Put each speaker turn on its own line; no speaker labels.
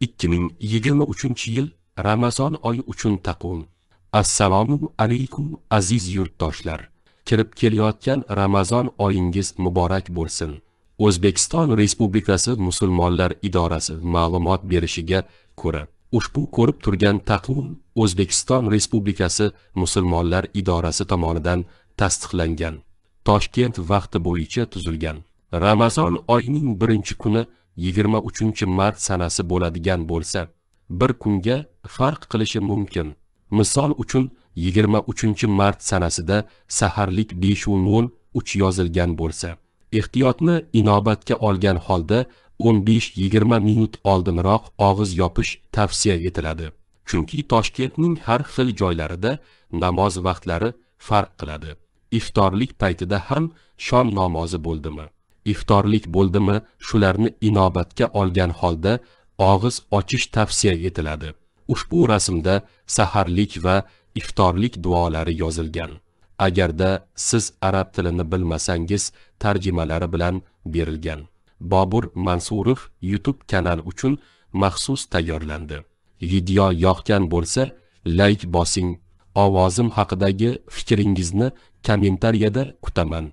2023 yil Ramazon oyi uchun taqvim. Assalomu alaykum aziz yurtdoshlar. Kirib kelayotgan Ramazon oyingiz muborak bo'lsin. O'zbekiston Respublikasi Musulmonlar idorasi ma'lumot berishiga ko'ra, ushbu ko'rib turgan taqvim O'zbekiston Respublikasi Musulmonlar idorasi tomonidan tasdiqlangan. Toshkent vaqti bo'yicha tuzilgan. Ramazon oyining birinchi kuni 23 mart sanasi bo'ladigan bo'lsa, bir kunga farq qilishi mumkin. Misol uchun 23 mart sanasida saharlik 5:03 yozilgan bo'lsa, ehtiyotni inobatga olgan holda 15-20 minut oldinroq og'iz yopish tavsiya etiladi. Chunki Toshkentning har xil joylarida namoz vaqtlari farq qiladi. Iftorlik paytida ham shom namozi bo'ldimi? iftorlik bo'ldimi, shularni inobatga olgan holda og'iz ochish tavsiya etiladi. Ushbu rasmda saharlik va iftorlik duolari yozilgan. Agarda siz arab tilini bilmasangiz, tarjimalari bilan berilgan. Bobur Mansurov YouTube kanali uchun maxsus tayyorlandi. Video yoqgan bo'lsa, layk bosing. Ovozim haqidagi fikringizni kommentariyada kutaman.